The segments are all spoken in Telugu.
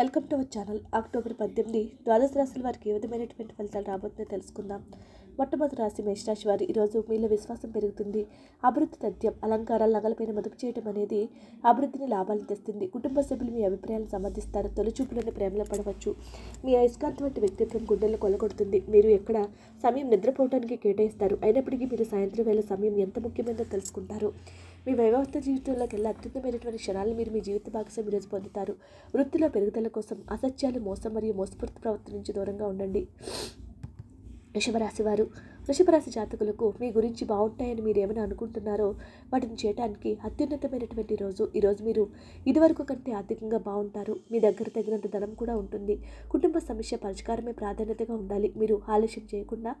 welcome to our channel October పద్దెనిమిది ద్వాదశ రాశుల వారికి ఏ విధమైనటువంటి ఫలితాలు రాబోతుందో తెలుసుకుందాం మొట్టమొదటి రాశి మేషరాశి వారి ఈరోజు మీలో విశ్వాసం పెరుగుతుంది అభివృద్ధి తథ్యం అలంకారాలు నగలపైన మదుపు చేయడం అనేది అభివృద్ధిని లాభాలను తెస్తుంది కుటుంబ సభ్యులు మీ అభిప్రాయాలను సమర్థిస్తారు తొలిచూపులను ప్రేమలో పడవచ్చు మీ అయస్కాంత్ వంటి వ్యక్తిత్వం గుండెలను కొలగొడుతుంది మీరు ఎక్కడ సమయం నిద్రపోవడానికి కేటాయిస్తారు అయినప్పటికీ మీరు సాయంత్రం వేళ సమయం ఎంత ముఖ్యమైనదో తెలుసుకుంటారు మీ వైవాహిక జీవితంలోకి వెళ్ళి అత్యుత్తమైనటువంటి క్షణాలు మీరు మీ జీవిత భాగస్వామి ఈరోజు పొందుతారు వృత్తిలో పెరుగుదల కోసం అసత్యాలు మోసం మరియు మోసపూర్తి ప్రవర్తన నుంచి దూరంగా ఉండండి ಯಶವರಾಶಿವಾರು వృషభరాశి జాతకులకు మీ గురించి బాగుంటాయని మీరు ఏమైనా అనుకుంటున్నారో వాటిని చేయడానికి అత్యున్నతమైనటువంటి రోజు ఈరోజు మీరు ఇదివరకు కంటే ఆర్థికంగా బాగుంటారు మీ దగ్గర తగినంత ధనం కూడా ఉంటుంది కుటుంబ సమస్య పరిష్కారమే ప్రాధాన్యతగా ఉండాలి మీరు ఆలస్యం చేయకుండా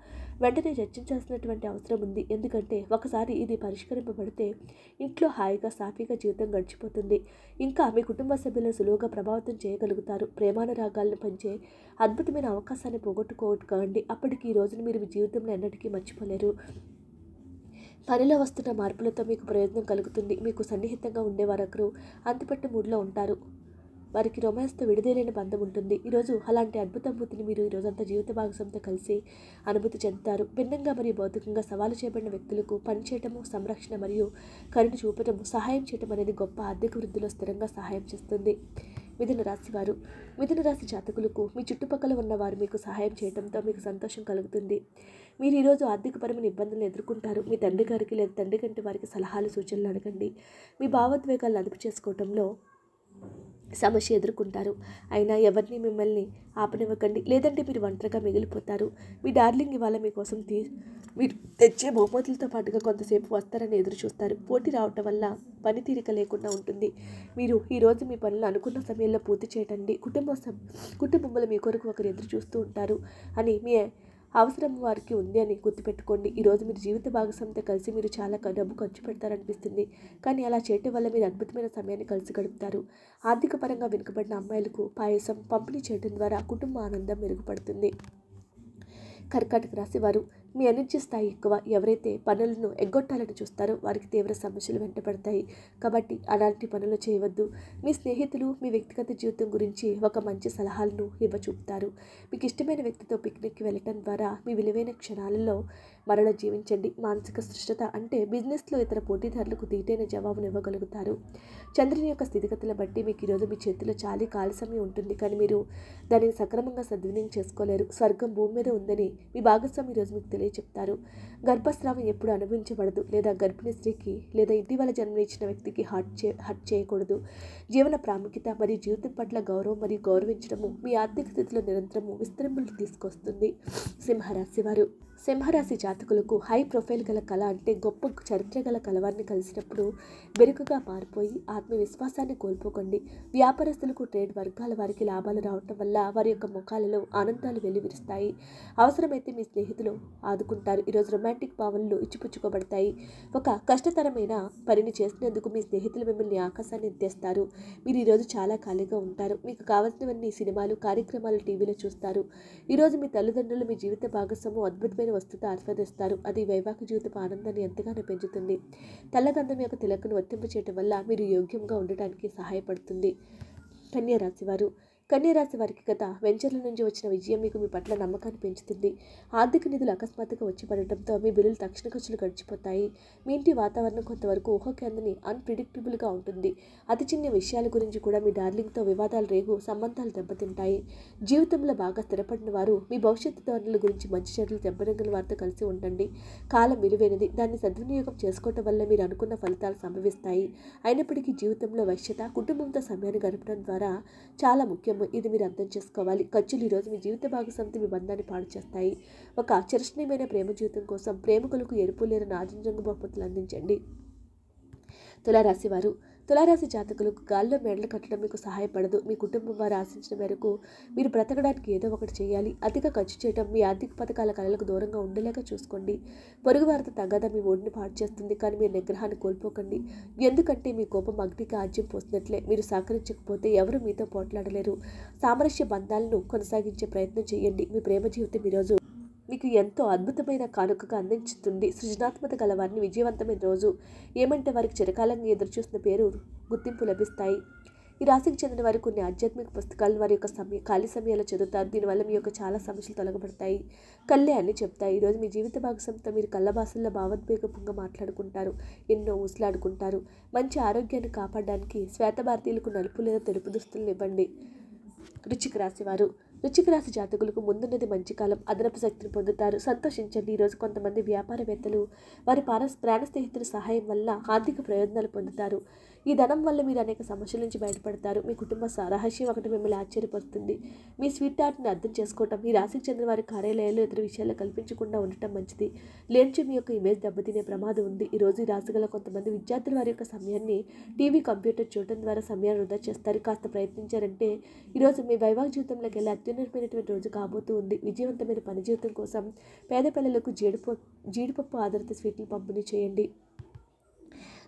వెంటనే చర్చించాల్సినటువంటి అవసరం ఉంది ఎందుకంటే ఒకసారి ఇది పరిష్కరింపబడితే ఇంట్లో హాయిగా సాఫీగా జీవితం గడిచిపోతుంది ఇంకా మీ కుటుంబ సభ్యులను సులువుగా ప్రభావితం చేయగలుగుతారు ప్రేమానురాగాలను పంచే అద్భుతమైన అవకాశాన్ని పోగొట్టుకోవట్టుకోండి అప్పటికి ఈ రోజున మీరు మీ జీవితంలో ఎన్నటికీ ఎప్పటికీ మర్చిపోలేరు పనిలో వస్తున్న మార్పులతో మీకు ప్రయోజనం కలుగుతుంది మీకు సన్నిహితంగా ఉండేవారొకరు అంతిపట్టు మూడ్లో ఉంటారు వారికి రొమాన్స్తో విడదీయలేని బంధం ఉంటుంది ఈరోజు అలాంటి అద్భుతాభూతిని మీరు ఈరోజంతా జీవిత భాగస్వామితో కలిసి అనుభూతి చెందుతారు భిన్నంగా మరియు భౌతికంగా సవాలు చేయబడిన వ్యక్తులకు పనిచేయటము సంరక్షణ మరియు కరుణ చూపటము సహాయం చేయటం అనేది గొప్ప ఆర్థిక వృద్ధిలో స్థిరంగా సహాయం చేస్తుంది మిథున రాశి వారు మిథున రాశి జాతకులకు మీ చుట్టుపక్కల ఉన్న వారు మీకు సహాయం చేయడంతో మీకు సంతోషం కలుగుతుంది మీరు ఈరోజు ఆర్థికపరమైన ఇబ్బందులను ఎదుర్కొంటారు మీ తండ్రి గారికి లేదా తండ్రి కంటి వారికి సలహాలు సూచనలు అడగండి మీ భావోద్వేగాలను అదుపు చేసుకోవడంలో సమస్య ఎదుర్కొంటారు అయినా ఎవరిని మిమ్మల్ని ఆపనివ్వకండి లేదంటే మీరు ఒంటరిగా మిగిలిపోతారు మీ డార్లింగ్ ఇవాళ మీకోసం తీ మీరు తెచ్చే బహుమతులతో పాటుగా కొంతసేపు వస్తారని ఎదురు చూస్తారు పోటీ రావటం వల్ల పనితీరిక లేకుండా ఉంటుంది మీరు ఈరోజు మీ పనులు అనుకున్న సమయంలో పూర్తి చేయటండి కుటుంబ కుటుంబంలో మీ కొరకు ఒకరు ఎదురు చూస్తూ ఉంటారు అని మీ అవసరం వారికి ఉంది అని గుర్తుపెట్టుకోండి ఈరోజు మీరు జీవిత భాగస్వామితో కలిసి మీరు చాలా డబ్బు ఖర్చు పెడతారనిపిస్తుంది కానీ అలా చేయటం వల్ల మీరు అద్భుతమైన సమయాన్ని కలిసి గడుపుతారు ఆర్థిక పరంగా వెనుకబడిన అమ్మాయిలకు పాయసం పంపిణీ చేయడం ద్వారా కుటుంబ ఆనందం మెరుగుపడుతుంది కర్కాటక రాశి వారు మీ ఎనర్జీ స్థాయి ఎక్కువ ఎవరైతే పనులను ఎగ్గొట్టాలని చూస్తారో వారికి తీవ్ర సమస్యలు వెంటపడతాయి కాబట్టి అలాంటి పనులు చేయవద్దు మీ స్నేహితులు మీ వ్యక్తిగత జీవితం గురించి ఒక మంచి సలహాలను ఇవ్వచూపుతారు మీకు ఇష్టమైన వ్యక్తితో పిక్నిక్కి వెళ్ళటం ద్వారా మీ విలువైన క్షణాలలో మరలా జీవించండి మానసిక సృష్టత అంటే బిజినెస్లో ఇతర పోటీదారులకు దీటైన జవాబును ఇవ్వగలుగుతారు చంద్రుని యొక్క స్థితిగతుల బట్టి మీకు ఈరోజు మీ చేతిలో చాలా కాల సమయం ఉంటుంది కానీ మీరు దానిని సక్రమంగా సద్వినియోగం చేసుకోలేరు స్వర్గం భూమి మీద ఉందని మీ భాగస్వామి ఈరోజు మీకు తెలియచెప్తారు గర్భస్రావం ఎప్పుడు అనుభవించబడదు లేదా గర్భిణీ స్త్రీకి లేదా ఇటీవల జన్మనిచ్చిన వ్యక్తికి హట్ చే హట్ చేయకూడదు జీవన ప్రాముఖ్యత మరియు జీవితం పట్ల గౌరవం మరియు గౌరవించడము మీ ఆర్థిక స్థితిలో నిరంతరము విస్తరింపులు తీసుకొస్తుంది సింహరాశి వారు సింహరాశి జాతకులకు హై ప్రొఫైల్ గల కళ అంటే గొప్ప చరిత్ర గల కలవారిని కలిసినప్పుడు బెరుకుగా మారిపోయి ఆత్మవిశ్వాసాన్ని కోల్పోకండి వ్యాపారస్తులకు ట్రేడ్ వర్గాల వారికి లాభాలు రావటం వల్ల వారి యొక్క ముఖాలలో ఆనందాలు వెలువిరుస్తాయి అవసరమైతే మీ స్నేహితులు ఆదుకుంటారు ఈరోజు రొమాంటిక్ భావనలు ఇచ్చిపుచ్చుకోబడతాయి ఒక కష్టతరమైన పనిని చేసినందుకు మీ స్నేహితులు మిమ్మల్ని ఆకాశాన్ని ఎత్తేస్తారు మీరు ఈరోజు చాలా ఖాళీగా ఉంటారు మీకు కావలసినవన్నీ సినిమాలు కార్యక్రమాలు టీవీలో చూస్తారు ఈరోజు మీ తల్లిదండ్రులు మీ జీవిత భాగస్వాము అద్భుతమైన అందమైన వస్తుంది ఆస్వాదిస్తారు అది వైవాహిక జీవితం ఆనందాన్ని ఎంతగానో పెంచుతుంది తెల్లగంధం యొక్క తిలకను వర్తింపచేయటం వల్ల మీరు యోగ్యంగా ఉండటానికి సహాయపడుతుంది కన్యా రాశివారు కన్యరాశి వారికి గత వెంచర్ల నుంచి వచ్చిన విజయం మీకు మీ పట్ల నమ్మకాన్ని పెంచుతుంది ఆర్థిక నిధులు అకస్మాత్తుగా వచ్చి పడటంతో మీ బిల్లులు తక్షణ ఖర్చులు గడిచిపోతాయి మీ ఇంటి వాతావరణం కొంతవరకు ఊహకి అందని అన్ప్రిడిక్టబుల్గా ఉంటుంది అతి చిన్న విషయాల గురించి కూడా మీ డార్లింగ్తో వివాదాలు రేగు సంబంధాలు దెబ్బతింటాయి జీవితంలో బాగా స్థిరపడిన వారు మీ భవిష్యత్తు ధోరణుల గురించి మంచి చర్యలు దెబ్బరంగిన వారితో కలిసి ఉండండి కాలం విలువైనది దాన్ని సద్వినియోగం చేసుకోవటం వల్ల మీరు అనుకున్న ఫలితాలు సంభవిస్తాయి అయినప్పటికీ జీవితంలో వశ్యత కుటుంబంతో సమయాన్ని గడపడం ద్వారా చాలా ముఖ్యం ముఖ్యమో ఇది మీరు అర్థం చేసుకోవాలి ఖర్చులు ఈరోజు మీ జీవిత భాగస్వామి మీ బంధాన్ని పాడు చేస్తాయి ఒక ఆచరణీయమైన ప్రేమ జీవితం కోసం ప్రేమికులకు ఎరుపు లేని నాజంజంగు బహుమతులు అందించండి తులారాశివారు వారు తులారాశి జాతకులకు గాల్లో మెడలు కట్టడం మీకు సహాయపడదు మీ కుటుంబం వారు ఆశించిన మేరకు మీరు బ్రతకడానికి ఏదో ఒకటి చేయాలి అధిక ఖర్చు చేయడం మీ ఆర్థిక పథకాల కళలకు దూరంగా ఉండలేక చూసుకోండి పొరుగు వారితో తగ్గదా మీ ఒడిని పాటు చేస్తుంది కానీ మీరు నిగ్రహాన్ని కోల్పోకండి ఎందుకంటే మీ కోపం అగ్నికి ఆజ్యం పోసినట్లే మీరు సహకరించకపోతే ఎవరు మీతో పోట్లాడలేరు సామరస్య బంధాలను కొనసాగించే ప్రయత్నం చేయండి మీ ప్రేమ జీవితం ఈరోజు మీకు ఎంతో అద్భుతమైన కానుకగా అందించుతుంది సృజనాత్మత గలవారిని విజయవంతమైన రోజు ఏమంటే వారికి చిరకాలంగా ఎదురుచూసిన పేరు గుర్తింపు లభిస్తాయి ఈ రాశికి చెందిన వారు కొన్ని ఆధ్యాత్మిక పుస్తకాలు వారి యొక్క సమయ ఖాళీ సమయాల్లో చదువుతారు దీనివల్ల మీ యొక్క చాలా సమస్యలు తొలగబడతాయి కళ్ళే అని చెప్తాయి ఈరోజు మీ జీవిత భాగస్వామితో మీరు కళ్ళ భాషల్లో భావోద్వేగపంగా మాట్లాడుకుంటారు ఎన్నో ఊసలాడుకుంటారు మంచి ఆరోగ్యాన్ని కాపాడడానికి శ్వేత భారతీయులకు నలుపు లేదా తెలుపు దుస్తులను ఇవ్వండి రుచికి రాసేవారు వృచ్చిక రాశి జాతకులకు ముందున్నది మంచి కాలం అదనపు శక్తిని పొందుతారు సంతోషించండి ఈరోజు కొంతమంది వ్యాపారవేత్తలు వారి పార ప్రాణ స్నేహితుల సహాయం వల్ల ఆర్థిక ప్రయోజనాలు పొందుతారు ఈ ధనం వల్ల మీరు అనేక సమస్యల నుంచి బయటపడతారు మీ కుటుంబ సారహస్యం ఒకటి మిమ్మల్ని ఆశ్చర్యపరుస్తుంది మీ స్వీట్ ఆర్ట్ని అర్థం చేసుకోవటం మీ రాశికి చెందిన వారి కార్యాలయాలు ఇతర విషయాలు కల్పించకుండా ఉండటం మంచిది లేనిచే మీ యొక్క ఇమేజ్ దెబ్బతినే ప్రమాదం ఉంది ఈరోజు ఈ రాశిగల కొంతమంది విద్యార్థులు వారి యొక్క సమయాన్ని టీవీ కంప్యూటర్ చూడటం ద్వారా సమయాన్ని వృధా చేస్తారు కాస్త ప్రయత్నించారంటే ఈరోజు మీ వైవాహ జీవితంలోకి వెళ్ళి అత్యున్నతమైనటువంటి రోజు కాబోతూ ఉంది విజయవంతమైన పని జీవితం కోసం పేద పిల్లలకు జీడిపప్పు జీడిపప్పు ఆధారిత స్వీట్లు పంపిణీ చేయండి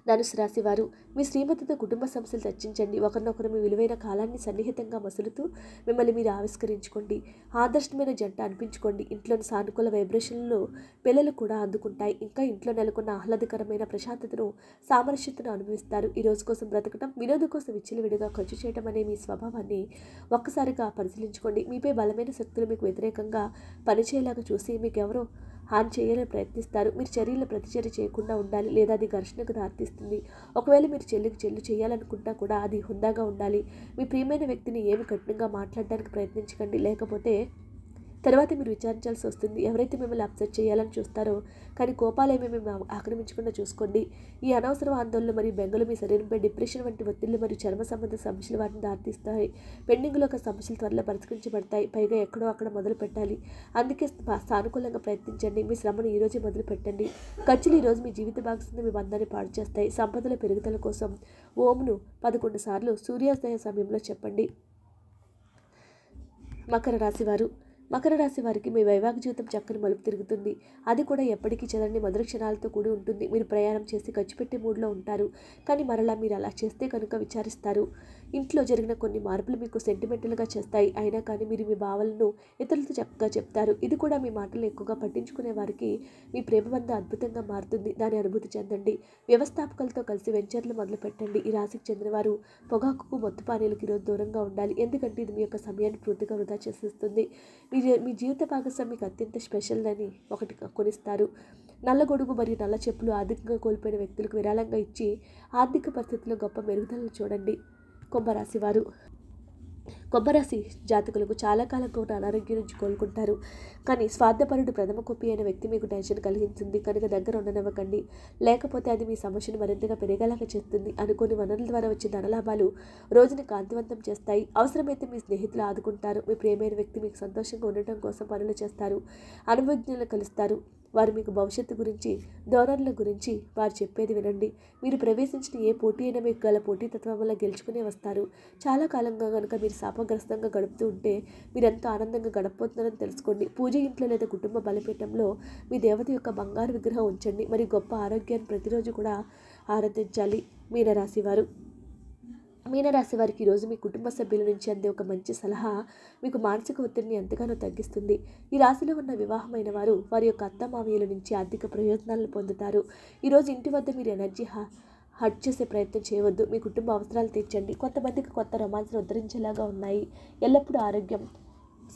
ధనుసు రాశివారు మీ శ్రీమతితో కుటుంబ సమస్యలు చర్చించండి ఒకరినొకరు మీ విలువైన కాలాన్ని సన్నిహితంగా మసులుతూ మిమ్మల్ని మీరు ఆవిష్కరించుకోండి ఆదర్శమైన జంట అనిపించుకోండి ఇంట్లోని సానుకూల వైబ్రేషన్లో పిల్లలు కూడా అందుకుంటాయి ఇంకా ఇంట్లో నెలకొన్న ఆహ్లాదకరమైన ప్రశాంతతను సామరస్యతను అనుభవిస్తారు ఈ రోజు కోసం బ్రతకటం వినోదం కోసం విడిగా ఖర్చు చేయడం అనే మీ స్వభావాన్ని ఒక్కసారిగా పరిశీలించుకోండి మీపై బలమైన శక్తులు మీకు వ్యతిరేకంగా పనిచేయలాగా చూసి మీకు ఎవరో హాని చేయాలని ప్రయత్నిస్తారు మీరు చర్యలు ప్రతిచర్య చేయకుండా ఉండాలి లేదా అది ఘర్షణకు దారితీస్తుంది ఒకవేళ మీరు చెల్లికి చెల్లు చేయాలనుకుంటా కూడా అది హుందాగా ఉండాలి మీ ప్రియమైన వ్యక్తిని ఏమి కఠినంగా మాట్లాడడానికి ప్రయత్నించకండి లేకపోతే తర్వాత మీరు విచారించాల్సి వస్తుంది ఎవరైతే మిమ్మల్ని అప్సెట్ చేయాలని చూస్తారో కానీ కోపాలేమీ మేము ఆక్రమించకుండా చూసుకోండి ఈ అనవసర ఆందోళనలు మరియు బెంగలు మీ శరీరంపై డిప్రెషన్ వంటి ఒత్తిళ్లు మరియు చర్మ సంబంధ సమస్యలు వాటిని దారితీస్తాయి పెండింగ్లో ఒక సమస్యలు త్వరలో పరిష్కరించబడతాయి పైగా ఎక్కడో అక్కడ మొదలు పెట్టాలి అందుకే సానుకూలంగా ప్రయత్నించండి మీ శ్రమను ఈరోజే మొదలు పెట్టండి ఖర్చులు ఈరోజు మీ జీవిత భాగస్వామి మీ బంధాన్ని పాడు చేస్తాయి సంపదల పెరుగుదల కోసం ఓంను పదకొండు సార్లు సూర్యోదయ సమయంలో చెప్పండి మకర రాశివారు మకర రాశి వారికి మీ వైవాహిక జీవితం చక్కని మలుపు తిరుగుతుంది అది కూడా ఎప్పటికీ చలని మధుర క్షణాలతో కూడి ఉంటుంది మీరు ప్రయాణం చేసి ఖర్చు పెట్టే మూడ్లో ఉంటారు కానీ మరలా మీరు అలా చేస్తే కనుక విచారిస్తారు ఇంట్లో జరిగిన కొన్ని మార్పులు మీకు సెంటిమెంటల్గా చేస్తాయి అయినా కానీ మీరు మీ భావాలను ఇతరులతో చక్కగా చెప్తారు ఇది కూడా మీ మాటలు ఎక్కువగా పట్టించుకునే వారికి మీ ప్రేమ అద్భుతంగా మారుతుంది దాని అనుభూతి చెందండి వ్యవస్థాపకులతో కలిసి వెంచర్లు మొదలు పెట్టండి ఈ రాశికి చెందిన వారు పొగాకుకు మొత్తు పానీలకు ఈరోజు దూరంగా ఉండాలి ఎందుకంటే ఇది మీ యొక్క సమయాన్ని పూర్తిగా వృధా చేసేస్తుంది మీ మీ జీవిత భాగస్వామి మీకు అత్యంత స్పెషల్ అని ఒకటి కొనిస్తారు నల్ల గొడుగు మరియు నల్ల చెప్పులు ఆర్థికంగా కోల్పోయిన వ్యక్తులకు విరాళంగా ఇచ్చి ఆర్థిక పరిస్థితుల్లో గొప్ప మెరుగుదలను చూడండి కొబ్బరాశి వారు కొబ్బరాశి జాతకులకు చాలా కాలం కూడా అనారోగ్యం నుంచి కోలుకుంటారు కానీ స్వార్థపరుడు ప్రథమ కుప్పి అయిన వ్యక్తి మీకు టెన్షన్ కలిగించింది కనుక దగ్గర ఉండనివ్వకండి లేకపోతే అది మీ సమస్యను మరింతగా పెరిగేలాగా చేస్తుంది అనుకుని వనరుల ద్వారా వచ్చే ధనలాభాలు రోజుని కాంతివంతం చేస్తాయి అవసరమైతే మీ స్నేహితులు ఆదుకుంటారు మీ ప్రేమైన వ్యక్తి మీకు సంతోషంగా ఉండటం కోసం పనులు చేస్తారు అనుభవజ్ఞులు కలుస్తారు వారు మీకు భవిష్యత్తు గురించి ధోరణుల గురించి వారు చెప్పేది వినండి మీరు ప్రవేశించిన ఏ పోటీ అయినా మీకు గల పోటీతత్వం వల్ల గెలుచుకునే వస్తారు చాలా కాలంగా కనుక మీరు శాపగ్రస్తంగా గడుపుతూ ఉంటే మీరు ఎంతో ఆనందంగా గడపబోతున్నారని తెలుసుకోండి పూజ ఇంట్లో లేదా కుటుంబ బలపీఠంలో మీ దేవత యొక్క బంగారు విగ్రహం ఉంచండి మరి గొప్ప ఆరోగ్యాన్ని ప్రతిరోజు కూడా ఆరాధించాలి మీనరాశివారు మీనరాశి వారికి ఈరోజు మీ కుటుంబ సభ్యుల నుంచి అందే ఒక మంచి సలహా మీకు మానసిక ఒత్తిడిని ఎంతగానో తగ్గిస్తుంది ఈ రాశిలో ఉన్న వివాహమైన వారు వారి యొక్క అత్తమామయ్యల నుంచి ఆర్థిక ప్రయోజనాలను పొందుతారు ఈరోజు ఇంటి వద్ద మీరు ఎనర్జీ హట్ చేసే ప్రయత్నం చేయవద్దు మీ కుటుంబ అవసరాలు తీర్చండి కొంతమందికి కొత్త రొమాన్స్లు ఉద్ధరించేలాగా ఉన్నాయి ఎల్లప్పుడూ ఆరోగ్యం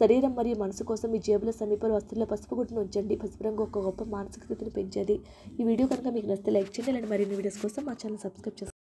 శరీరం మరియు మనసు కోసం మీ జేబుల సమీపంలో వస్తువుల్లో పసుపు గుడ్డును ఉంచండి పసుపు రంగు ఒక గొప్ప మానసిక స్థితిని పెంచేది ఈ వీడియో కనుక మీకు నచ్చితే లైక్ చేయండి మరిన్ని వీడియోస్ కోసం మా ఛానల్ సబ్స్క్రైబ్ చేసుకోండి